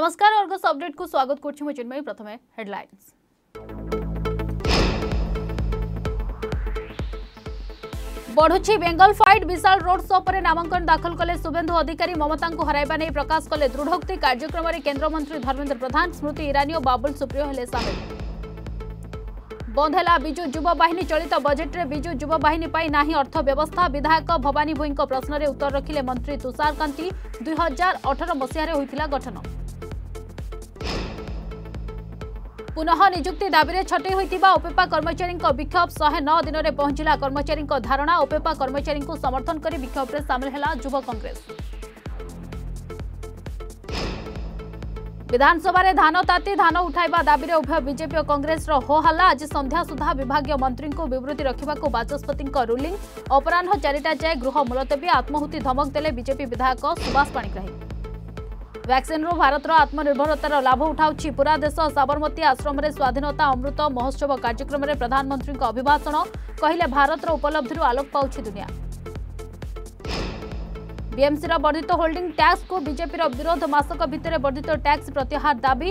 नमस्कार Argus update को स्वागत कर प्रथम हेडलाइंस बढ़ुची बेंगल फाइट विशाल रोड शो पर नामांकन दाखल कले शुभेन्दु अधिकारी ममता को हरवा नहीं प्रकाश कले दृढ़ोक्ति कार्यक्रम में केन्द्रमंत्री धर्मेन्द्र प्रधान स्मृति ईरानी और बाबुल सुप्रियो हेले सामिल बंद है विजु जुवाहिनी चलित बजेट्रे विजु जुवाहिनी ना अर्थव्यवस्था विधायक भवानी भूई प्रश्न उत्तर रखिले मंत्री तुषारकांति दुई हजार अठर मसीह गठन ପୁନଃ ନିଯୁକ୍ତି ଦାବିରେ ଛଟେଇ ହୋଇଥିବା ଓପେପା କର୍ମଚାରୀଙ୍କ ବିକ୍ଷୋଭ ଶହେ ନଅ ଦିନରେ ପହଞ୍ଚିଲା କର୍ମଚାରୀଙ୍କ ଧାରଣା ଓପେପା କର୍ମଚାରୀଙ୍କୁ ସମର୍ଥନ କରି ବିକ୍ଷୋଭରେ ସାମିଲ ହେଲା ଯୁବ କଂଗ୍ରେସ ବିଧାନସଭାରେ ଧାନ ତାତି ଧାନ ଉଠାଇବା ଦାବିରେ ଉଭୟ ବିଜେପି ଓ କଂଗ୍ରେସର ହୋହାଲ୍ଲା ଆଜି ସନ୍ଧ୍ୟା ସୁଦ୍ଧା ବିଭାଗୀୟ ମନ୍ତ୍ରୀଙ୍କୁ ବିବୃତ୍ତି ରଖିବାକୁ ବାଚସ୍ପତିଙ୍କ ରୁଲିଂ ଅପରାହ୍ନ ଚାରିଟା ଯାଏ ଗୃହ ମୁଲତବୀ ଆତ୍ମାହୁତି ଧମକ ଦେଲେ ବିଜେପି ବିଧାୟକ ସୁବାସ ପାଣିଗ୍ରାହୀ ভ্যাকসিন্রু ভারতর আত্মনির্ভরতার লাভ উঠাউছি পুরা দেশ সাবরমতী আশ্রমে স্বাধীনতা অমৃত মহোৎসব কার্যক্রমে প্রধানমন্ত্রী অভিভাষণ কহিলে ভারতর উপলব্ধির আলোক পাউছি দুনিয়া বিএমসির বর্ধিত হোল্ডিং ট্যাক্সকু বিজেপির বিরোধ মাসক ভিতরে বর্ধিত ট্যাক্স প্রত্যাহার দাবি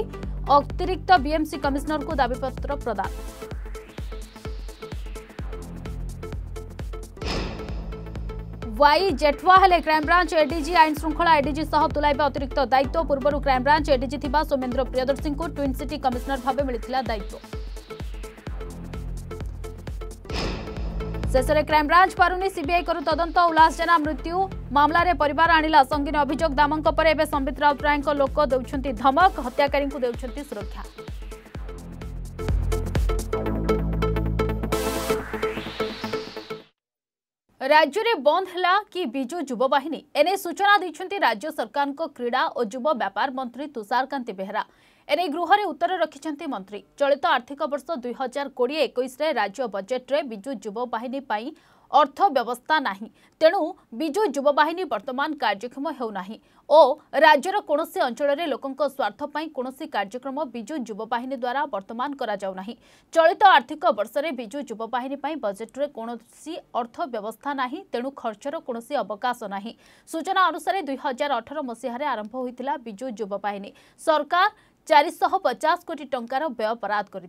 অতিরিক্ত বিএমসি কমিশনরকু দাবিপত্র প্রদান वाई जेठवा हेले क्राइमब्रांच एडी आईन श्रृंखला एडी तुलाइबे अतिरिक्त दायित्व पूर्व क्राइमब्रांच एडी सोमेन्द्र प्रियदर्शी को ट्विन सिटी कमिशनर भाव मिलता दायित्व शेषे क्राइमब्रांच पारुनी सीआई करू तदंत उल्लास जेना मृत्यु मामलें पर आणला संगीन अभोग दामों पर संबित राउतरायों लोक दे धमक हत्याकारी देखते सुरक्षा ରାଜ୍ୟରେ ବନ୍ଦ ହେଲା କି ବିଜୁ ଯୁବବାହିନୀ ଏନେଇ ସୂଚନା ଦେଇଛନ୍ତି ରାଜ୍ୟ ସରକାରଙ୍କ କ୍ରୀଡ଼ା ଓ ଯୁବ ବ୍ୟାପାର ମନ୍ତ୍ରୀ ତୁଷାରକାନ୍ତି ବେହେରା ଏନେଇ ଗୃହରେ ଉତ୍ତର ରଖିଛନ୍ତି ମନ୍ତ୍ରୀ ଚଳିତ ଆର୍ଥିକ ବର୍ଷ ଦୁଇ ହଜାର କୋଡ଼ିଏ ଏକୋଇଶରେ ରାଜ୍ୟ ବଜେଟ୍ରେ ବିଜୁ ଯୁବବାହିନୀ ପାଇଁ অর্থ ব্যবস্থা না তেণু বিজু যুববাহিনী বর্তমান কার্যক্ষম হেউ না ও রাজ্যর কৌশি অঞ্চলের লোক স্বার্থপ্রাই কৌশি কার্যক্রম বিজু যুববাহিনী দ্বারা বর্তমান করা যাও না চলিত আর্থিক বর্ষে বিজু যুববাহিনী বজেট্রে কৌশি অর্থ ব্যবস্থা না তেণু খরচর কৌশি অবকাশ না সূচনা অনুসারে দুই হাজার অঠর মসীহার আরম্ভ হয়েছিল বিজু যুববাহিনী সরকার চারিশহ পচাশ কোটি টঙ্কার ব্যয় বরাদ করে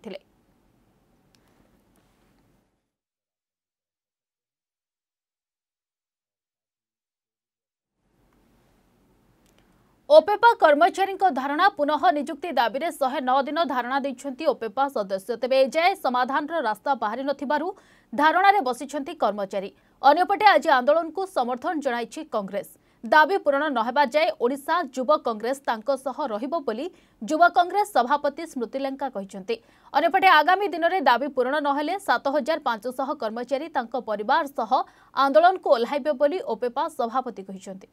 ଓପେପା କର୍ମଚାରୀଙ୍କ ଧାରଣା ପୁନଃ ନିଯୁକ୍ତି ଦାବିରେ ଶହେ ନଅ ଦିନ ଧାରଣା ଦେଇଛନ୍ତି ଓପେପା ସଦସ୍ୟ ତେବେ ଏଯାଏ ସମାଧାନର ରାସ୍ତା ବାହାରି ନଥିବାରୁ ଧାରଣାରେ ବସିଛନ୍ତି କର୍ମଚାରୀ ଅନ୍ୟପଟେ ଆଜି ଆନ୍ଦୋଳନକୁ ସମର୍ଥନ ଜଣାଇଛି କଂଗ୍ରେସ ଦାବି ପୂରଣ ନ ହେବା ଯାଏ ଓଡ଼ିଶା ଯୁବ କଂଗ୍ରେସ ତାଙ୍କ ସହ ରହିବ ବୋଲି ଯୁବ କଂଗ୍ରେସ ସଭାପତି ସ୍ମୃତି ଲେଙ୍କା କହିଛନ୍ତି ଅନ୍ୟପଟେ ଆଗାମୀ ଦିନରେ ଦାବି ପୂରଣ ନ ହେଲେ ସାତ ହଜାର ପାଞ୍ଚଶହ କର୍ମଚାରୀ ତାଙ୍କ ପରିବାର ସହ ଆନ୍ଦୋଳନକୁ ଓହ୍ଲାଇବେ ବୋଲି ଓପେପା ସଭାପତି କହିଛନ୍ତି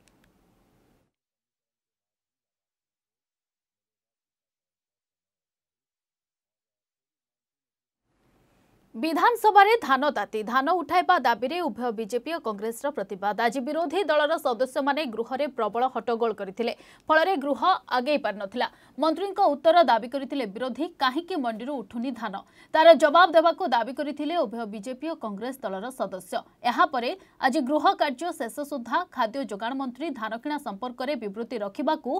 ବିଧାନସଭାରେ ଧାନ ତାତି ଧାନ ଉଠାଇବା ଦାବିରେ ଉଭୟ ବିଜେପି ଓ କଂଗ୍ରେସର ପ୍ରତିବାଦ ଆଜି ବିରୋଧୀ ଦଳର ସଦସ୍ୟମାନେ ଗୃହରେ ପ୍ରବଳ ହଟ୍ଟଗୋଳ କରିଥିଲେ ଫଳରେ ଗୃହ ଆଗେଇ ପାରିନଥିଲା ମନ୍ତ୍ରୀଙ୍କ ଉତ୍ତର ଦାବି କରିଥିଲେ ବିରୋଧୀ କାହିଁକି ମଣ୍ଡିରୁ ଉଠୁନି ଧାନ ତା'ର ଜବାବ ଦେବାକୁ ଦାବି କରିଥିଲେ ଉଭୟ ବିଜେପି ଓ କଂଗ୍ରେସ ଦଳର ସଦସ୍ୟ ଏହାପରେ ଆଜି ଗୃହ କାର୍ଯ୍ୟ ଶେଷ ସୁଦ୍ଧା ଖାଦ୍ୟ ଯୋଗାଣ ମନ୍ତ୍ରୀ ଧାନ କିଣା ସମ୍ପର୍କରେ ବିବୃତ୍ତି ରଖିବାକୁ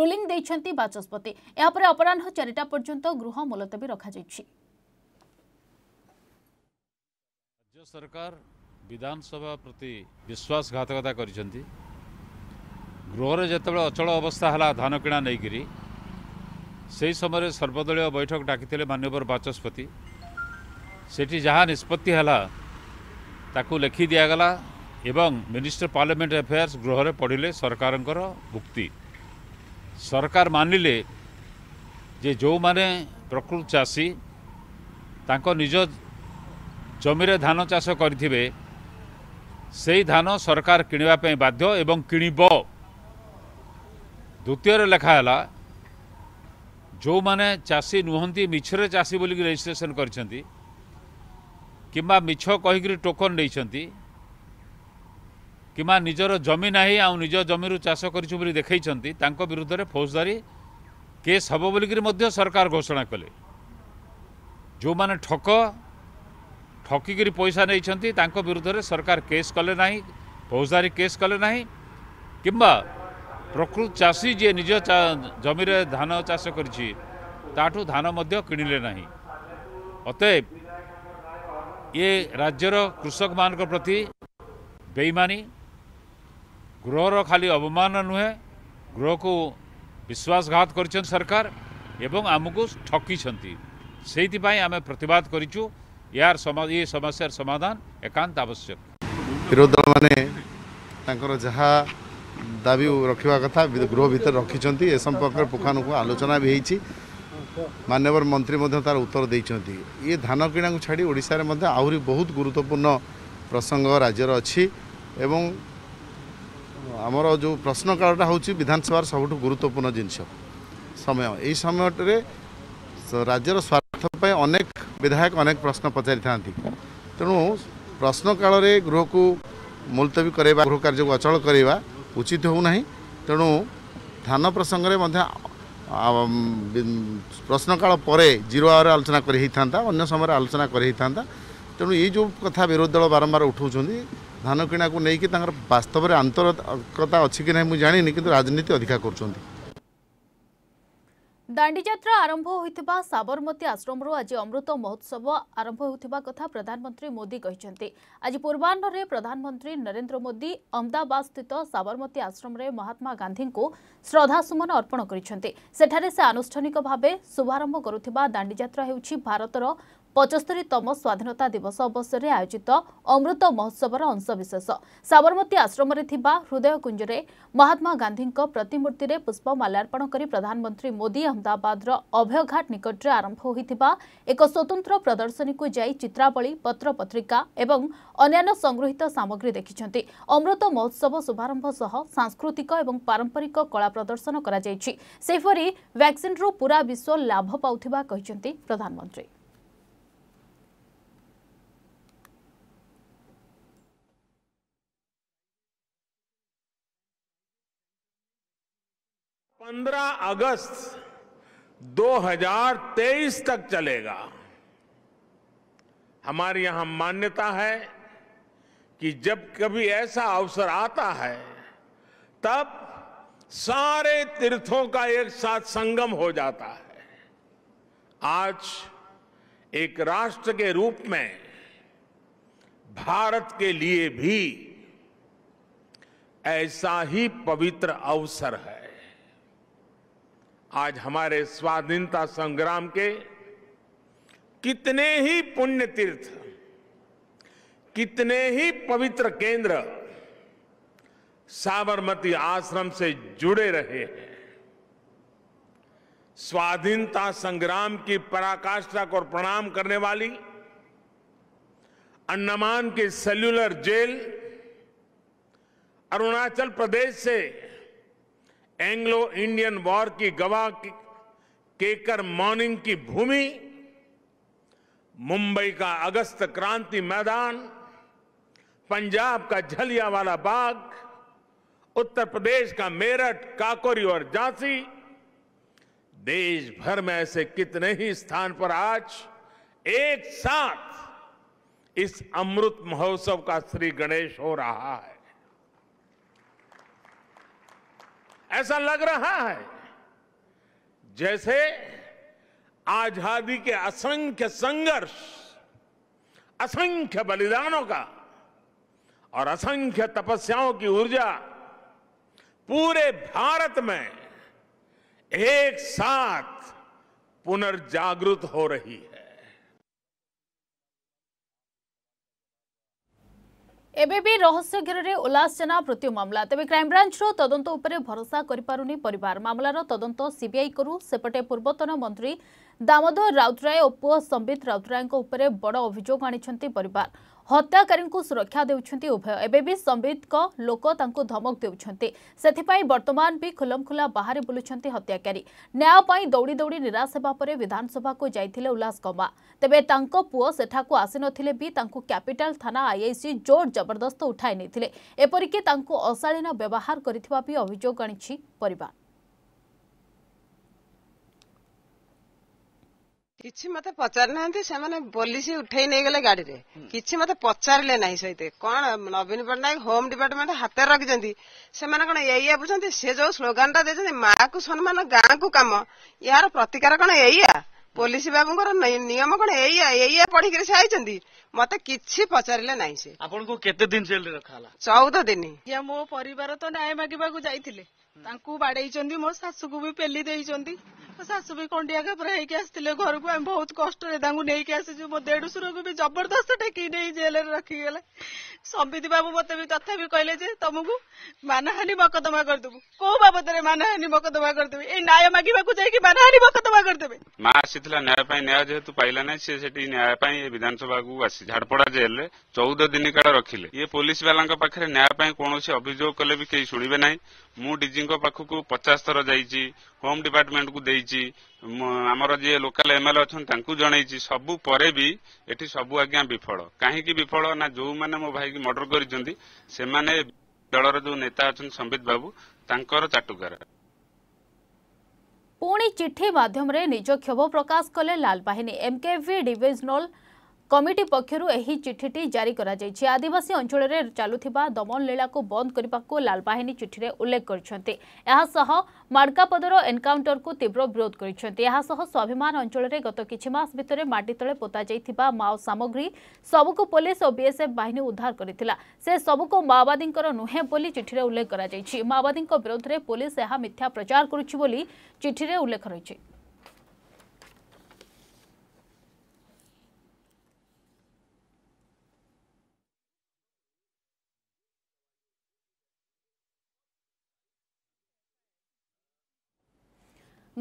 ରୁଲିଂ ଦେଇଛନ୍ତି ବାଚସ୍ପତି ଏହାପରେ ଅପରାହ୍ନ ଚାରିଟା ପର୍ଯ୍ୟନ୍ତ ଗୃହ ମୁଲତବୀ ରଖାଯାଇଛି ରାଜ୍ୟ ସରକାର ବିଧାନସଭା ପ୍ରତି ବିଶ୍ୱାସଘାତକତା କରିଛନ୍ତି ଗୃହରେ ଯେତେବେଳେ ଅଚଳ ଅବସ୍ଥା ହେଲା ଧାନ କିଣା ନେଇକରି ସେହି ସମୟରେ ସର୍ବଦଳୀୟ ବୈଠକ ଡାକିଥିଲେ ମାନ୍ୟବର ବାଚସ୍ପତି ସେଠି ଯାହା ନିଷ୍ପତ୍ତି ହେଲା ତାକୁ ଲେଖି ଦିଆଗଲା ଏବଂ ମିନିଷ୍ଟର ପାର୍ଲାମେଣ୍ଟ ଆଫେୟାର୍ସ ଗୃହରେ ପଢ଼ିଲେ ସରକାରଙ୍କର ମୁକ୍ତି ସରକାର ମାନିଲେ ଯେ ଯେଉଁମାନେ ପ୍ରକୃତ ଚାଷୀ ତାଙ୍କ ନିଜ ଜମିରେ ଧାନ ଚାଷ କରିଥିବେ ସେହି ଧାନ ସରକାର କିଣିବା ପାଇଁ ବାଧ୍ୟ ଏବଂ କିଣିବ ଦ୍ୱିତୀୟରେ ଲେଖା ହେଲା ଯେଉଁମାନେ ଚାଷୀ ନୁହନ୍ତି ମିଛରେ ଚାଷୀ ବୋଲିକି ରେଜିଷ୍ଟ୍ରେସନ କରିଛନ୍ତି କିମ୍ବା ମିଛ କହିକିରି ଟୋକନ ନେଇଛନ୍ତି କିମ୍ବା ନିଜର ଜମି ନାହିଁ ଆଉ ନିଜ ଜମିରୁ ଚାଷ କରିଛୁ ବୋଲି ଦେଖାଇଛନ୍ତି ତାଙ୍କ ବିରୁଦ୍ଧରେ ଫୌଜଦାରୀ କେସ୍ ହେବ ବୋଲିକିରି ମଧ୍ୟ ସରକାର ଘୋଷଣା କଲେ ଯେଉଁମାନେ ଠକ ठकिक पैसा नहीं विरुद्ध सरकार केस कले फौजदारी केस कले कि प्रकृत चाषी जी निज जमि धान चाष कर धान किणिले ना अत ये राज्यर कृषक मान प्रति बेईमानी गृहर खाली अवमान नुहे गृह को विश्वासघात कर सरकार एवं आमको ठकी आम प्रतवाद कर ইয়ার এই সমস্যার সমাধান একান্ত আবশ্যক বিরোধী দল মানে তাঁর যা দাবি রক্ষা কথা গৃহ ভিতরে রক্ষিছেন এ সম্পর্কে পুখানুখ আলোচনা বি হয়েছি মানবর মন্ত্রী তার উত্তর দিয়েছেন ইয়ে ধান কিণা ছাড়ি ওড়শার আহরি বহুত গুরুত্বপূর্ণ প্রসঙ্গ রাজ্যের অবং আমার যে প্রশ্নকালটা হচ্ছে বিধানসভার সবুঠ গুরুত্বপূর্ণ জিনিস সময় এই সময়টার রাজ্যের স্বার্থ অনেক विधायक अनेक प्रश्न पचारि था तेणु प्रश्न प्रश्नकाल गृह को मुलतवी कर गृह कार्य को अचल करवा उचित होना तेणु धान प्रसंग में प्रश्नकाल जीरो आवर आलोचना करता अगर समय आलोचना करता तेणु ये जो कथा विरोधी दल बारंबार उठाऊँ धान किणा को लेकिन वास्तव में आंतरिकता अच्छी नहीं मुझे जानी कि राजनीति अधिका करुँच ଦାଣ୍ଡିଯାତ୍ରା ଆରମ୍ଭ ହୋଇଥିବା ସାବରମତୀ ଆଶ୍ରମରୁ ଆଜି ଅମୃତ ମହୋତ୍ସବ ଆରମ୍ଭ ହେଉଥିବା କଥା ପ୍ରଧାନମନ୍ତ୍ରୀ ମୋଦି କହିଛନ୍ତି ଆଜି ପୂର୍ବାହ୍ନରେ ପ୍ରଧାନମନ୍ତ୍ରୀ ନରେନ୍ଦ୍ର ମୋଦି ଅହମ୍ମଦାବାଦସ୍ଥିତ ସାବରମତୀ ଆଶ୍ରମରେ ମହାତ୍ମା ଗାନ୍ଧୀଙ୍କୁ ଶ୍ରଦ୍ଧାସୁମନ ଅର୍ପଣ କରିଛନ୍ତି ସେଠାରେ ସେ ଆନୁଷ୍ଠାନିକ ଭାବେ ଶୁଭାରମ୍ଭ କରୁଥିବା ଦାଣ୍ଡିଯାତ୍ରା ହେଉଛି ଭାରତର ପଞ୍ଚସ୍ତରୀତମ ସ୍ୱାଧୀନତା ଦିବସ ଅବସରରେ ଆୟୋଜିତ ଅମୃତ ମହୋତ୍ସବର ଅଂଶବିଶେଷ ସାବରମତୀ ଆଶ୍ରମରେ ଥିବା ହୃଦୟକୁଞ୍ଜରେ ମହାତ୍ମା ଗାନ୍ଧୀଙ୍କ ପ୍ରତିମୂର୍ତ୍ତିରେ ପୁଷ୍ପମାଲ୍ୟାର୍ପଣ କରି ପ୍ରଧାନମନ୍ତ୍ରୀ ମୋଦି ଅହମ୍ମଦାବାଦର ଅଭୟଘାଟ ନିକଟରେ ଆରମ୍ଭ ହୋଇଥିବା ଏକ ସ୍ୱତନ୍ତ୍ର ପ୍ରଦର୍ଶନୀକୁ ଯାଇ ଚିତ୍ରାବଳୀ ପତ୍ରପତ୍ରିକା ଏବଂ ଅନ୍ୟାନ୍ୟ ସଂଗୃହୀତ ସାମଗ୍ରୀ ଦେଖିଛନ୍ତି ଅମୃତ ମହୋତ୍ସବ ଶୁଭାରମ୍ଭ ସହ ସାଂସ୍କୃତିକ ଏବଂ ପାରମ୍ପରିକ କଳା ପ୍ରଦର୍ଶନ କରାଯାଇଛି ସେହିପରି ଭ୍ୟାକ୍ସିନ୍ରୁ ପୂରା ବିଶ୍ୱ ଲାଭ ପାଉଥିବା କହିଛନ୍ତି ପ୍ରଧାନମନ୍ତ୍ରୀ 15 अगस्त 2023 तक चलेगा हमारे यहां मान्यता है कि जब कभी ऐसा अवसर आता है तब सारे तीर्थों का एक साथ संगम हो जाता है आज एक राष्ट्र के रूप में भारत के लिए भी ऐसा ही पवित्र अवसर है आज हमारे स्वाधीनता संग्राम के कितने ही पुण्य तीर्थ कितने ही पवित्र केंद्र साबरमती आश्रम से जुड़े रहे हैं स्वाधीनता संग्राम की पराकाष्ठा को प्रणाम करने वाली अंडमान की सेल्यूलर जेल अरुणाचल प्रदेश से एंग्लो इंडियन वॉर की गवाह केकर मॉर्निंग की भूमि मुंबई का अगस्त क्रांति मैदान पंजाब का झलियावाला बाग उत्तर प्रदेश का मेरठ काकोरी और झांसी देश भर में ऐसे कितने ही स्थान पर आज एक साथ इस अमृत महोत्सव का श्री गणेश हो रहा है ऐसा लग रहा है जैसे आजादी के असंख्य संघर्ष असंख्य बलिदानों का और असंख्य तपस्याओं की ऊर्जा पूरे भारत में एक साथ पुनर्जागृत हो रही है ଏବେବି ରହସ୍ୟ ଘେରରେ ଉଲ୍ଲାସ ଜେନା ମୃତ୍ୟୁ ମାମଲା ତେବେ କ୍ରାଇମବ୍ରାଞ୍ଚର ତଦନ୍ତ ଉପରେ ଭରସା କରିପାରୁନି ପରିବାର ମାମଲାର ତଦନ୍ତ ସିବିଆଇ କରୁ ସେପଟେ ପୂର୍ବତନ ମନ୍ତ୍ରୀ ଦାମୋଦର ରାଉତରାୟ ଓ ପୁଅ ସମ୍ବିତ ରାଉତରାୟଙ୍କ ଉପରେ ବଡ଼ ଅଭିଯୋଗ ଆଣିଛନ୍ତି ପରିବାର ହତ୍ୟାକାରୀଙ୍କୁ ସୁରକ୍ଷା ଦେଉଛନ୍ତି ଉଭୟ ଏବେ ବି ସମ୍ବିତଙ୍କ ଲୋକ ତାଙ୍କୁ ଧମକ ଦେଉଛନ୍ତି ସେଥିପାଇଁ ବର୍ତ୍ତମାନ ବି ଖୁଲମଖୁଲା ବାହାରେ ବୁଲୁଛନ୍ତି ହତ୍ୟାକାରୀ ନ୍ୟାୟ ପାଇଁ ଦୌଡ଼ି ଦୌଡ଼ି ନିରାଶ ହେବା ପରେ ବିଧାନସଭାକୁ ଯାଇଥିଲେ ଉଲ୍ଲାସ କମା ତେବେ ତାଙ୍କ ପୁଅ ସେଠାକୁ ଆସିନଥିଲେ ବି ତାଙ୍କୁ କ୍ୟାପିଟାଲ ଥାନା ଆଇଆଇସି ଜୋର ଜବରଦସ୍ତ ଉଠାଇ ନେଇଥିଲେ ଏପରିକି ତାଙ୍କୁ ଅଶାଳୀନ ବ୍ୟବହାର କରିଥିବା ବି ଅଭିଯୋଗ ଆଣିଛି ପରିବାର କିଛି ମତେ ପଚାରି ନାହାନ୍ତି ସେମାନେ ପୋଲିସ ଉଠେଇ ନେଇଗଲେ ଗାଡିରେ କିଛି ମତେ ପଚାରିଲେ ନାହିଁ ସେ କଣ ନବୀନ ପଟ୍ଟନାୟକ ହୋମ ଡିପାର୍ଟମେଣ୍ଟ ହାତରେ ରଖିଛନ୍ତି ସେମାନେ କଣ ଏଇଆ ବୁଝନ୍ତି ସେ ଯୋଉ ସ୍ଲୋଗାନଟା ଦେଇଛନ୍ତି ମାକୁ ସମ୍ମାନ ଗାଁକୁ କାମ ଏହାର ପ୍ରତିକାର କଣ ଏଇଆ ପୋଲିସ ବାବୁଙ୍କର ନିୟମ କଣ ଏଇଆ ଏଇଆ ପଢିକିରି ସେ ଆଇଛନ୍ତି ମତେ କିଛି ପଚାରିଲେ ନାହିଁ ସେ ଆପଣଙ୍କୁ କେତେ ଦିନ ଜେଲରେ ରଖାହେଲା ଚଉଦ ଦିନ ମୋ ପରିବାର ତ ନ୍ୟାୟ ମାଗିବାକୁ ଯାଇଥିଲେ ତାଙ୍କୁ ବାଡେଇଛନ୍ତି ମୋ ଶାଶୁକୁ ବି ପେଲି ଦେଇଛନ୍ତି ଶାଶୁ ବି କଣ୍ଡିଆ ଘାବରେ ହେଇକି ଆସିଥିଲେ ଘରକୁ ଆମେ ବହୁତ କଷ୍ଟରେ ତାଙ୍କୁ ନେଇକି ଆସିଛୁ ମୋ ଦେଢଶୁରକୁ ବି ଜବରଦସ୍ତ ଟେକି ନେଇ ଜେଲରେ ରଖିଗଲେ ସମ୍ବିତ ବାବୁ ମୋତେ ବି ତଥାପି କହିଲେ ଯେ ତମକୁ ମାନହାନି ମକଦ୍ଦମା କରିଦେବୁ କୋଉ ବାବଦରେ ମାନହାନି ମକଦ୍ଦମା କରିଦେବେ ଏଇ ନ୍ୟାୟ ମାଗିବାକୁ ଯାଇକି ମାନହାନି ମକଦ୍ଦମା କରିଦେବେ ମା ଆସିଥିଲା ନ୍ୟାୟ ପାଇଁ ନ୍ୟାୟ ଯେହେତୁ ପାଇଲା ନାହିଁ ସେ ସେଠି ନ୍ୟାୟ ପାଇଁ ବିଧାନସଭାକୁ ଆସି ଝାଡ଼ପଡ଼ା ଜେଲରେ ଚଉଦ ଦିନ କାଳ ରଖିଲେ ଇଏ ପୋଲିସ ବାଲାଙ୍କ ପାଖରେ ନ୍ୟାୟ ପାଇଁ କୌଣସି ଅଭିଯୋଗ କଲେ ବି କେହି ଶୁଣିବେ ନାହିଁ ମୁଁ ଡିଜିଙ୍କ ପାଖକୁ ପଚାଶ ଥର ଯାଇଛି ହୋମ୍ ଡିପାର୍ଟମେଣ୍ଟକୁ ଦେଇଛି ଆମର ଯିଏ ଲୋକାଲ ଏମଏଲଏ ଅଛନ୍ତି ତାଙ୍କୁ ଜଣେଇଛି ସବୁ ପରେ ବି ଏଠି ସବୁ ଆଜ୍ଞା ବିଫଳ କାହିଁକି ବିଫଳ ନା ଯେଉଁମାନେ ମୋ ଭାଇକି ମର୍ଡର କରିଛନ୍ତି ସେମାନେ ଦଳର ଯେଉଁ ନେତା ଅଛନ୍ତି ସମ୍ବିତ ବାବୁ ତାଙ୍କର ଚାଟୁକାର ପୁଣି ଚିଠି ମାଧ୍ୟମରେ ନିଜ କ୍ଷୋଭ ପ୍ରକାଶ କଲେ ଲାଲବାହିନୀ ଏମକେଭି ଡିଭିଜନାଲ কমিটি পক্ষর এই চিঠিটি জারি করা যাইছে আদিবাসী অঞ্চলের চালুথিবা দমন লীলাকু বন্ধ করিবাকু লালবাহিনী চিঠিরে উল্লেখ করেছেন এসহ মার্কাপদর এনকাউন্টরকু তীব্র বিরোধ করেছেন এসহ স্বাভিমান অঞ্চলের গত কিছু মাস ভিতরে মাটি তলে পোতা যাইথিবা মাও সামগ্রী সবুকু পুলিশ ও বিএসএফ বাহিনী উদ্ধার করেছিলা সে সবুকু মাওবাদীঙ্কর নুহে বলে চিঠিরে উল্লেখ করা যাইছে মাওবাদীঙ্ক বিরোধে পুলিশ ଏହା ମିଥ୍ୟା ପ୍ରଚାର କରୁଛି ବୋଲି ଚିଠିରେ ଉଲ୍ଲେଖ ରହିଛି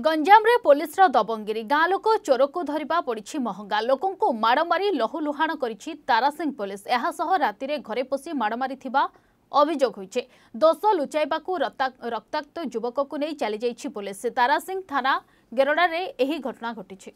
ଗଞ୍ଜାମରେ ପୋଲିସର ଦବଙ୍ଗିରି ଗାଁ ଲୋକ ଚୋରକୁ ଧରିବା ପଡ଼ିଛି ମହଙ୍ଗା ଲୋକଙ୍କୁ ମାଡ଼ ମାରି ଲହୁଲୁହାଣ କରିଛି ତାରାସିଂ ପୋଲିସ ଏହାସହ ରାତିରେ ଘରେ ପଶି ମାଡ଼ ମାରିଥିବା ଅଭିଯୋଗ ହୋଇଛି ଦୋଷ ଲୁଚାଇବାକୁ ରକ୍ତାକ୍ତ ଯୁବକକୁ ନେଇ ଚାଲିଯାଇଛି ପୋଲିସ ତାରାସିଂ ଥାନା ଗେରଡ଼ାରେ ଏହି ଘଟଣା ଘଟିଛି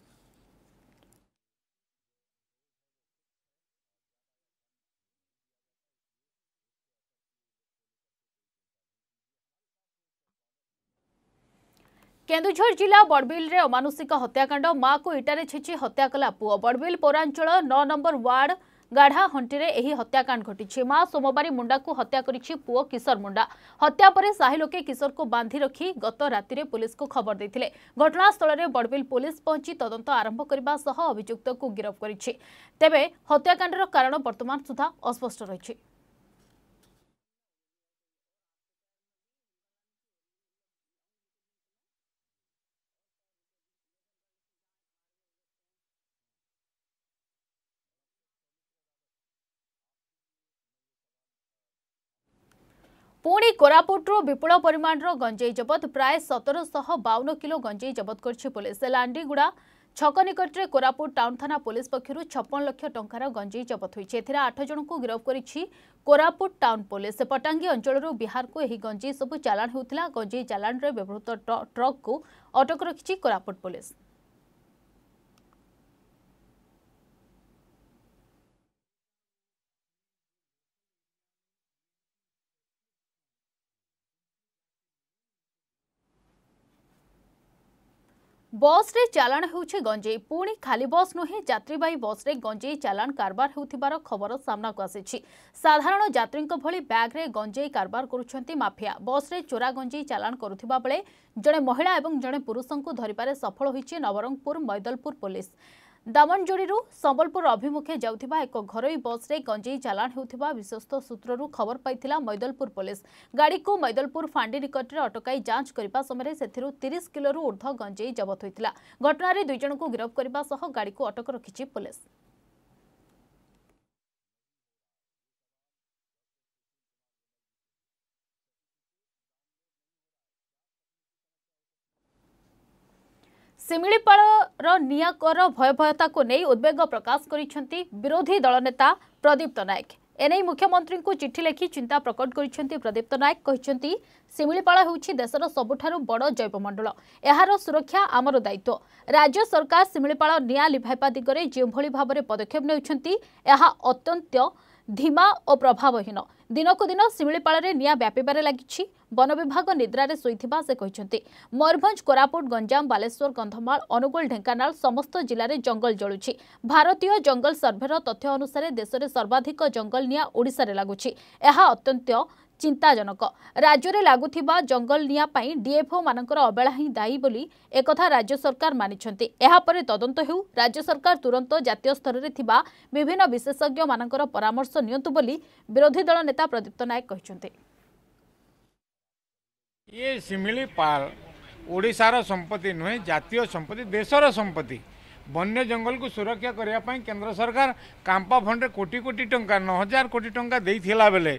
କେନ୍ଦୁଝର ଜିଲ୍ଲା ବଡ଼ବିଲ୍ରେ ଅମାନୁଷିକ ହତ୍ୟାକାଣ୍ଡ ମାଆକୁ ଇଟାରେ ଛେଚି ହତ୍ୟା କଲା ପୁଅ ବଡ଼ବିଲ୍ ପୌରାଞ୍ଚଳ ନଅ ନମ୍ବର ୱାର୍ଡ ଗାଢ଼ା ହଣ୍ଟିରେ ଏହି ହତ୍ୟାକାଣ୍ଡ ଘଟିଛି ମାଆ ସୋମବାରୀ ମୁଣ୍ଡାକୁ ହତ୍ୟା କରିଛି ପୁଅ କିଶୋର ମୁଣ୍ଡା ହତ୍ୟା ପରେ ସାହି ଲୋକେ କିଶୋରକୁ ବାନ୍ଧି ରଖି ଗତ ରାତିରେ ପୁଲିସକୁ ଖବର ଦେଇଥିଲେ ଘଟଣାସ୍ଥଳରେ ବଡ଼ବିଲ୍ ପୁଲିସ ପହଞ୍ଚି ତଦନ୍ତ ଆରମ୍ଭ କରିବା ସହ ଅଭିଯୁକ୍ତକୁ ଗିରଫ କରିଛି ତେବେ ହତ୍ୟାକାଣ୍ଡର କାରଣ ବର୍ତ୍ତମାନ ସୁଦ୍ଧା ଅସ୍ପଷ୍ଟ ରହିଛି ପୁଣି କୋରାପୁଟରୁ ବିପୁଳ ପରିମାଣର ଗଞ୍ଜେଇ ଜବତ ପ୍ରାୟ ସତରଶହ ବାଉନ କିଲୋ ଗଞ୍ଜେଇ ଜବତ କରିଛି ପୋଲିସ ଲାଣ୍ଡିଗୁଡ଼ା ଛକ ନିକଟରେ କୋରାପୁଟ ଟାଉନ୍ ଥାନା ପୋଲିସ ପକ୍ଷରୁ ଛପନ ଲକ୍ଷ ଟଙ୍କାର ଗଞ୍ଜେଇ ଜବତ ହୋଇଛି ଏଥିରେ ଆଠ ଜଣଙ୍କୁ ଗିରଫ କରିଛି କୋରାପୁଟ ଟାଉନ୍ ପୋଲିସ ପଟାଙ୍ଗି ଅଞ୍ଚଳରୁ ବିହାରକୁ ଏହି ଗଞ୍ଜେଇ ସବୁ ଚାଲାଣ ହେଉଥିଲା ଗଞ୍ଜେଇ ଚାଲାଣରେ ବ୍ୟବହୃତ ଟ୍ରକ୍କୁ ଅଟକ ରଖିଛି କୋରାପୁଟ ପୋଲିସ ବସ୍ରେ ଚାଲାଣ ହେଉଛି ଗଞ୍ଜେଇ ପୁଣି ଖାଲି ବସ୍ ନୁହେଁ ଯାତ୍ରୀବାହୀ ବସ୍ରେ ଗଞ୍ଜେଇ ଚାଲାଣ କାରବାର ହେଉଥିବାର ଖବର ସାମ୍ନାକୁ ଆସିଛି ସାଧାରଣ ଯାତ୍ରୀଙ୍କ ଭଳି ବ୍ୟାଗ୍ରେ ଗଞ୍ଜେଇ କାରବାର କରୁଛନ୍ତି ମାଫିଆ ବସ୍ରେ ଚୋରା ଗଞ୍ଜେଇ ଚାଲାଣ କରୁଥିବା ବେଳେ ଜଣେ ମହିଳା ଏବଂ ଜଣେ ପୁରୁଷଙ୍କୁ ଧରିବାରେ ସଫଳ ହୋଇଛି ନବରଙ୍ଗପୁର ମୈଦଲପୁର ପୋଲିସ ଦାମନଯୋଡ଼ିରୁ ସମ୍ବଲପୁର ଅଭିମୁଖେ ଯାଉଥିବା ଏକ ଘରୋଇ ବସ୍ରେ ଗଞ୍ଜେଇ ଚାଲାଣ ହେଉଥିବା ବିଶ୍ୱସ୍ତ ସୂତ୍ରରୁ ଖବର ପାଇଥିଲା ମୈଦଲପୁର ପୋଲିସ ଗାଡ଼ିକୁ ମୈଦଲପୁର ଫାଣ୍ଡି ନିକଟରେ ଅଟକାଇ ଯାଞ୍ଚ କରିବା ସମୟରେ ସେଥିରୁ ତିରିଶ କିଲୋରୁ ଉର୍ଦ୍ଧ୍ୱ ଗଞ୍ଜେଇ ଜବତ ହୋଇଥିଲା ଘଟଣାରେ ଦୁଇଜଣଙ୍କୁ ଗିରଫ କରିବା ସହ ଗାଡ଼ିକୁ ଅଟକ ରଖିଛି ପୋଲିସ শিমিপাড় ନିଆଁକର ଭୟଭୟତାକୁ নিয়ে উদ্বেগ প্রকাশ করেছেন বিরোধী দল নেতা প্রদীপ্ত নায়ক এনে মুখ্যমন্ত্রী চিঠি লিখি চিন্তা প্রকট করেছেন প্রদীপ্ত নায়ক কিন্তু শিমিপাড় হচ্ছে দেশের সবুঠার বড় জৈবমণ্ডল এর সুরক্ষা আমার দায়িত্ব রাজ্য সরকার শিমিপাড় নিয়া লিভাইবা দিগরে যেভাবে ভাবে পদক্ষেপ নেওয়া অত্যন্ত ধীমা ও প্রভাবহীন ଦିନକୁ ଦିନ ଶିମିଳିପାଳରେ ନିଆଁ ବ୍ୟାପିବାରେ ଲାଗିଛି ବନ ବିଭାଗ ନିଦ୍ରାରେ ଶୋଇଥିବା ସେ କହିଛନ୍ତି ମୟୂରଭଞ୍ଜ କୋରାପୁଟ ଗଞ୍ଜାମ ବାଲେଶ୍ୱର କନ୍ଧମାଳ ଅନୁଗୁଳ ଢେଙ୍କାନାଳ ସମସ୍ତ ଜିଲ୍ଲାରେ ଜଙ୍ଗଲ ଜଳୁଛି ଭାରତୀୟ ଜଙ୍ଗଲ ସର୍ଭେର ତଥ୍ୟ ଅନୁସାରେ ଦେଶରେ ସର୍ବାଧିକ ଜଙ୍ଗଲ ନିଆଁ ଓଡ଼ିଶାରେ ଲାଗୁଛି ଏହା ଅତ୍ୟନ୍ତ ଚିନ୍ତାଜନକ ରାଜ୍ୟରେ ଲାଗୁଥିବା ଜଙ୍ଗଲ ନିଆଁ ପାଇଁ ଡିଏଫ୍ଓମାନଙ୍କର ଅବେଳା ହିଁ ଦାୟୀ ବୋଲି ଏକଥା ରାଜ୍ୟ ସରକାର ମାନିଛନ୍ତି ଏହାପରେ ତଦନ୍ତ ହେଉ ରାଜ୍ୟ ସରକାର ତୁରନ୍ତ ଜାତୀୟ ସ୍ତରରେ ଥିବା ବିଭିନ୍ନ ବିଶେଷଜ୍ଞମାନଙ୍କର ପରାମର୍ଶ ନିଅନ୍ତୁ ବୋଲି ବିରୋଧୀ ଦଳ ନେତା ପ୍ରଦୀପ୍ତ ନାୟକ କହିଛନ୍ତି ଇଏ ଶିମିଳିପାଳ ଓଡ଼ିଶାର ସମ୍ପତ୍ତି ନୁହେଁ ଜାତୀୟ ସମ୍ପତ୍ତି ଦେଶର ସମ୍ପତ୍ତି ବନ୍ୟ ଜଙ୍ଗଲକୁ ସୁରକ୍ଷା କରିବା ପାଇଁ କେନ୍ଦ୍ର ସରକାର କାମ୍ପ ଫଣ୍ଡରେ କୋଟି କୋଟି ଟଙ୍କା ନଅ ହଜାର କୋଟି ଟଙ୍କା ଦେଇଥିଲା ବେଳେ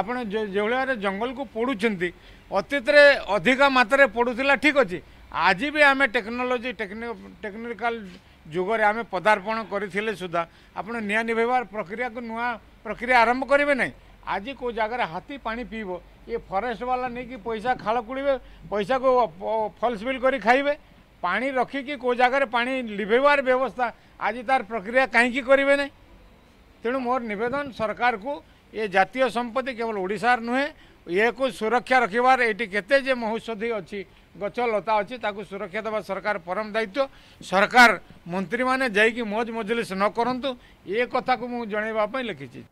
ଆପଣ ଯେଉଁ ଭାବରେ ଜଙ୍ଗଲକୁ ପୋଡ଼ୁଛନ୍ତି ଅତୀତରେ ଅଧିକା ମାତ୍ରାରେ ପୋଡ଼ୁଥିଲା ଠିକ୍ ଅଛି ଆଜି ବି ଆମେ ଟେକ୍ନୋଲୋଜି ଟେକ୍ନିକାଲ ଯୁଗରେ ଆମେ ପଦାର୍ପଣ କରିଥିଲେ ସୁଦ୍ଧା ଆପଣ ନିଆଁ ନିଭାଇବା ପ୍ରକ୍ରିୟାକୁ ନୂଆ ପ୍ରକ୍ରିୟା ଆରମ୍ଭ କରିବେ ନାହିଁ ଆଜି କେଉଁ ଜାଗାରେ ହାତୀ ପାଣି ପିଇବ ଇଏ ଫରେଷ୍ଟବାଲା ନେଇକି ପଇସା ଖାଳ କୁଳିବେ ପଇସାକୁ ଫଲ୍ସ ବିଲ୍ କରି ଖାଇବେ ପାଣି ରଖିକି କେଉଁ ଜାଗାରେ ପାଣି ଲିଭେଇବାର ବ୍ୟବସ୍ଥା ଆଜି ତାର ପ୍ରକ୍ରିୟା କାହିଁକି କରିବେ ନାହିଁ ତେଣୁ ମୋର ନିବେଦନ ସରକାରକୁ ये जितिय संपत्ति केवल ओडार नुहे ये को सुरक्षा रखार ये जे महोत्सवी अच्छी गच लता अच्छी ताको सुरक्षा देवा सरकार परम दायित्व सरकार मंत्री मैंने जैक मौज मजलिस न करूँ ये कथा को मुझे जनवाई लिखी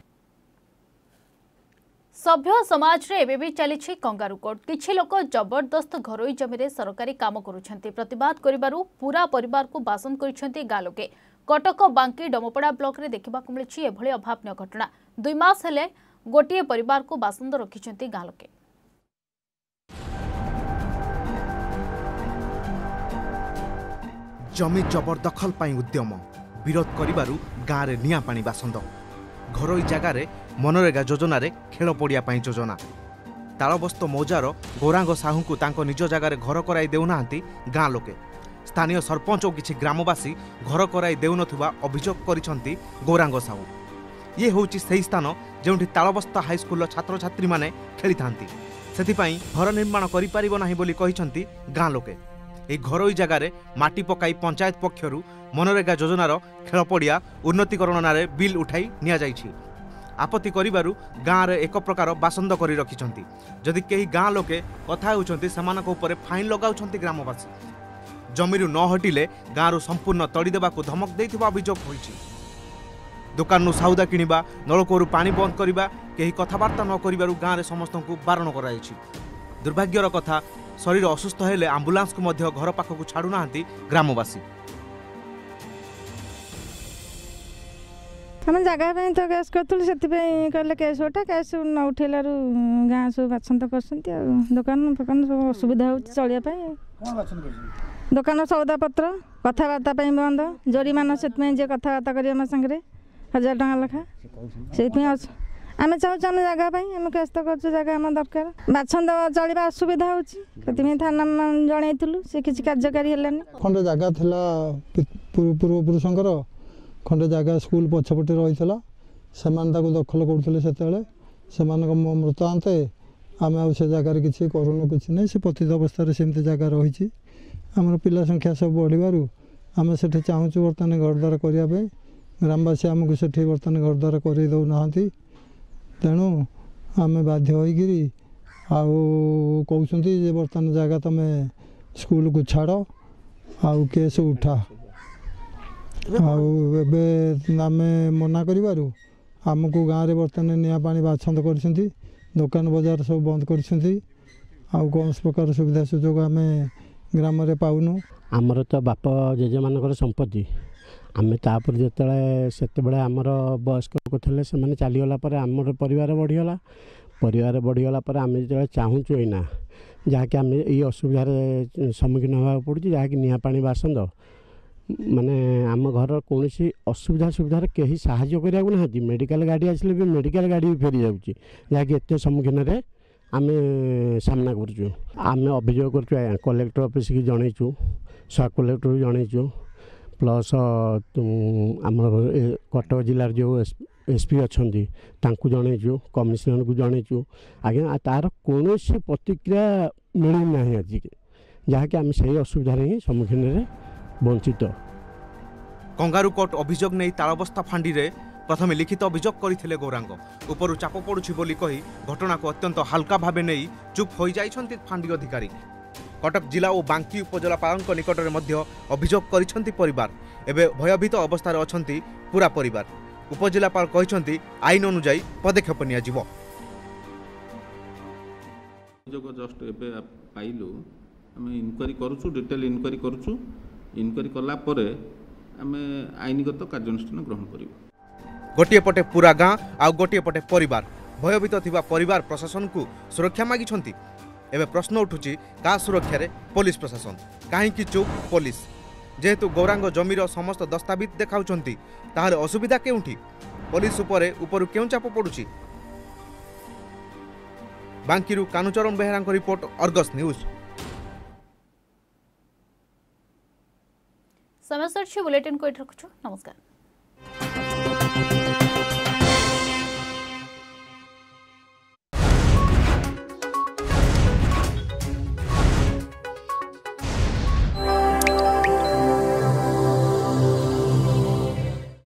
सभ्य समाज में एवं भी चली कंगारुकट किसी लोक जबरदस्त घर जमीन सरकारी काम करवाद करा पर बासंद गालोके कटक बांकी डमपड़ा ब्लक देखा मिली एभली अभावन घटना ଦୁଇ ମାସ ହେଲେ ଗୋଟିଏ ପରିବାରକୁ ବାସନ୍ଦ ରଖିଛନ୍ତି ଗାଁ ଲୋକେ ଜମି ଜବରଦଖଲ ପାଇଁ ଉଦ୍ୟମ ବିରୋଧ କରିବାରୁ ଗାଁରେ ନିଆଁ ପାଣି ବାସନ୍ଦ ଘରୋଇ ଜାଗାରେ ମନରେଗା ଯୋଜନାରେ ଖେଳ ପଡ଼ିଆ ପାଇଁ ଯୋଜନା ତାଳବସ୍ତ ମୌଜାର ଗୌରାଙ୍ଗ ସାହୁଙ୍କୁ ତାଙ୍କ ନିଜ ଜାଗାରେ ଘର କରାଇ ଦେଉନାହାନ୍ତି ଗାଁ ଲୋକେ ସ୍ଥାନୀୟ ସରପଞ୍ଚ ଓ କିଛି ଗ୍ରାମବାସୀ ଘର କରାଇ ଦେଉନଥିବା ଅଭିଯୋଗ କରିଛନ୍ତି ଗୌରାଙ୍ଗ ସାହୁ ଇଏ ହେଉଛି ସେହି ସ୍ଥାନ ଯେଉଁଠି ତାଳବସ୍ତା ହାଇସ୍କୁଲର ଛାତ୍ରଛାତ୍ରୀମାନେ ଖେଳିଥାନ୍ତି ସେଥିପାଇଁ ଘର ନିର୍ମାଣ କରିପାରିବ ନାହିଁ ବୋଲି କହିଛନ୍ତି ଗାଁ ଲୋକେ ଏହି ଘରୋଇ ଜାଗାରେ ମାଟି ପକାଇ ପଞ୍ଚାୟତ ପକ୍ଷରୁ ମନରେଗା ଯୋଜନାର ଖେଳପଡ଼ିଆ ଉନ୍ନତିକରଣ ନାଁରେ ବିଲ୍ ଉଠାଇ ନିଆଯାଇଛି ଆପତ୍ତି କରିବାରୁ ଗାଁରେ ଏକ ପ୍ରକାର ବାସନ୍ଦ କରି ରଖିଛନ୍ତି ଯଦି କେହି ଗାଁ ଲୋକେ କଥା ହେଉଛନ୍ତି ସେମାନଙ୍କ ଉପରେ ଫାଇନ୍ ଲଗାଉଛନ୍ତି ଗ୍ରାମବାସୀ ଜମିରୁ ନ ହଟିଲେ ଗାଁରୁ ସମ୍ପୂର୍ଣ୍ଣ ତଡ଼ିଦେବାକୁ ଧମକ ଦେଇଥିବା ଅଭିଯୋଗ ହୋଇଛି दोकान साउदा किन नलकूर बन्द कथाबर्ता नाँ र सम बारण गराइन्छ दुर्भाग्य असुस्थिति आम्बुलान्स घर पाखक छ ग्रामवासी जाँदै क्यास क्यास न उठै गाँस बास दोकान फोकन सबै असुविधा चलिपछ दोकान सौदा पत्र कथाबर्ता बन्द जोरीमा कथाबर्ता হাজার টাকা লেখা ସେଇଥିପାଇଁ ଆମେ ଚାହୁଁଛୁ ଆମ ଜାଗା ପାଇଁ ଆମେ ବ୍ୟସ୍ତ କରୁଛୁ ଜାଗା ଆମ ଦରକାର ବାଛନ୍ଦ ଚଳିବା ଅସୁବିଧା ହେଉଛି ସେଥିପାଇଁ ଥାନା ଜଣେଇଥିଲୁ ସେ କିଛି କାର୍ଯ୍ୟକାରୀ ହେଲାନି ଖଣ୍ଡେ ଜାଗା ଥିଲା ପୂର୍ବପୁରୁଷଙ୍କର ଖଣ୍ଡେ ଜାଗା ସ୍କୁଲ ପଛପଟେ ରହିଥିଲା ସେମାନେ ତାକୁ ଦଖଲ କରୁଥିଲେ ସେତେବେଳେ ସେମାନଙ୍କ ମୃତାନ୍ତେ ଆମେ ଆଉ ସେ ଜାଗାରେ କିଛି କରୁନୁ କିଛି ନାହିଁ ସେ ପତିତ ଅବସ୍ଥାରେ ସେମିତି ଜାଗା ରହିଛି ଆମର ପିଲା ସଂଖ୍ୟା ସବୁ ବଢ଼ିବାରୁ ଆମେ ସେଠି ଚାହୁଁଛୁ ବର୍ତ୍ତମାନ ଘରଦ୍ୱାର କରିବା ପାଇଁ ଗ୍ରାମବାସୀ ଆମକୁ ସେଠି ବର୍ତ୍ତମାନ ଘର ଦ୍ୱାର କରାଇ ଦେଉନାହାନ୍ତି ତେଣୁ ଆମେ ବାଧ୍ୟ ହୋଇକିରି ଆଉ କହୁଛନ୍ତି ଯେ ବର୍ତ୍ତମାନ ଜାଗା ତୁମେ ସ୍କୁଲକୁ ଛାଡ଼ ଆଉ କେସ୍ ଉଠା ଆଉ ଏବେ ଆମେ ମନା କରିବାରୁ ଆମକୁ ଗାଁରେ ବର୍ତ୍ତମାନ ନିଆଁ ପାଣି ବାଛନ୍ଦ କରିଛନ୍ତି ଦୋକାନ ବଜାର ସବୁ ବନ୍ଦ କରିଛନ୍ତି ଆଉ କୌଣସି ପ୍ରକାର ସୁବିଧା ସୁଯୋଗ ଆମେ ଗ୍ରାମରେ ପାଉନୁ ଆମର ତ ବାପ ଜେଜେମାନଙ୍କର ସମ୍ପତ୍ତି ଆମେ ତାପରେ ଯେତେବେଳେ ସେତେବେଳେ ଆମର ବୟସ୍କ ଲୋକ ଥିଲେ ସେମାନେ ଚାଲିଗଲା ପରେ ଆମର ପରିବାର ବଢ଼ିଗଲା ପରିବାର ବଢ଼ିଗଲା ପରେ ଆମେ ଯେତେବେଳେ ଚାହୁଁଛୁ ଏଇନା ଯାହାକି ଆମେ ଏଇ ଅସୁବିଧାରେ ସମ୍ମୁଖୀନ ହେବାକୁ ପଡ଼ୁଛି ଯାହାକି ନିଆଁ ପାଣି ବାସନ୍ଦ ମାନେ ଆମ ଘରର କୌଣସି ଅସୁବିଧା ସୁବିଧାରେ କେହି ସାହାଯ୍ୟ କରିବାକୁ ନାହାନ୍ତି ମେଡ଼ିକାଲ ଗାଡ଼ି ଆସିଲେ ବି ମେଡ଼ିକାଲ ଗାଡ଼ି ବି ଫେରିଯାଉଛି ଯାହାକି ଏତେ ସମ୍ମୁଖୀନରେ ଆମେ ସାମ୍ନା କରୁଛୁ ଆମେ ଅଭିଯୋଗ କରୁଛୁ ଆଜ୍ଞା କଲେକ୍ଟର ଅଫିସକୁ ଜଣେଇଛୁ ସବ୍ କଲେକ୍ଟରକୁ ଜଣେଇଛୁ ପ୍ଲସ୍ ଆମର କଟକ ଜିଲ୍ଲାର ଯେଉଁ ଏସ୍ ପି ଅଛନ୍ତି ତାଙ୍କୁ ଜଣେଇଛୁ କମିଶନରଙ୍କୁ ଜଣେଇଛୁ ଆଜ୍ଞା ତା'ର କୌଣସି ପ୍ରତିକ୍ରିୟା ମିଳିନାହିଁ ଆଜିକି ଯାହାକି ଆମେ ସେହି ଅସୁବିଧାରେ ହିଁ ସମ୍ମୁଖୀନରେ ବଞ୍ଚିତ କଙ୍ଗାରୁ କୋର୍ଟ ଅଭିଯୋଗ ନେଇ ତାଳବସ୍ଥା ଫାଣ୍ଡିରେ ପ୍ରଥମେ ଲିଖିତ ଅଭିଯୋଗ କରିଥିଲେ ଗୌରାଙ୍ଗ ଉପରୁ ଚାପ ପଡ଼ୁଛି ବୋଲି କହି ଘଟଣାକୁ ଅତ୍ୟନ୍ତ ହାଲକା ଭାବେ ନେଇ ଚୁପ୍ ହୋଇଯାଇଛନ୍ତି ଫାଣ୍ଡି ଅଧିକାରୀ কটক জেলা ও বাঙ্কি উপজেলা পালঙ্ক নিকটরে মধ্য অভিযোগ করেছেন পরিবার এবে ভয়ভীত অবস্থায় অনেক পুরা পরিবার উপজেলাপাল କହିଛନ୍ତି ଆଇନ ଅନୁଯାୟୀ ପଦକ୍ଷେପ ନିଆଯିବ ଅଭିଯୋଗ ଜଷ୍ଟ ଏବେ ପାଇଲୁ ଆମେ ଇନକ୍ୱାରି କରୁଛୁ ଡିଟେଲ ଇନକ୍ୱାରି କରୁଛୁ ଇନକ୍ୱାରି କଲା ପରେ ଆମେ ଆଇନଗତ କାର୍ଯ୍ୟାନୁଷ୍ଠାନ ଗ୍ରହଣ କରିବୁ ଗୋଟିଏ ପଟେ ପୁରା ଗାଁ ଆଉ ଗୋଟିଏ ପଟେ ପରିବାର ଭୟଭୀତ ଥିବା ପରିବାର ପ୍ରଶାସନକୁ ସୁରକ୍ଷା ମାଗିଛନ୍ତି ଏବେ ପ୍ରଶ୍ନ ଉଠୁଛି କାହା ସୁରକ୍ଷାରେ ପୋଲିସ ପ୍ରଶାସନ କାହିଁକି ଚୁପ୍ ପୋଲିସ ଯେହେତୁ ଗୌରାଙ୍ଗ ଜମିର ସମସ୍ତ ଦସ୍ତାବିଜ ଦେଖାଉଛନ୍ତି ତାହେଲେ ଅସୁବିଧା କେଉଁଠି ପୋଲିସ ଉପରେ ଉପରୁ କେଉଁ ଚାପ ପଡ଼ୁଛି ବାଙ୍କିରୁ କାନୁଚରଣ ବେହେରାଙ୍କ ରିପୋର୍ଟ ଅର୍ଗସ ନ୍ୟୁଜ୍ ସମସ୍ତ ଅଛି ବୁଲେଟିନ୍କୁ ଏଠି